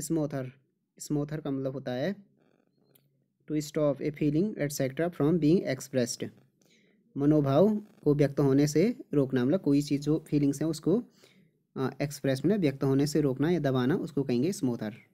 स्मोथर स्मोथर का मतलब होता है to stop a feeling etcetera from being expressed मनोभाव को व्यक्त होने से रोकना मतलब कोई चीज़ जो फीलिंग्स हैं उसको एक्सप्रेस में व्यक्त होने से रोकना या दबाना उसको कहेंगे स्मोथर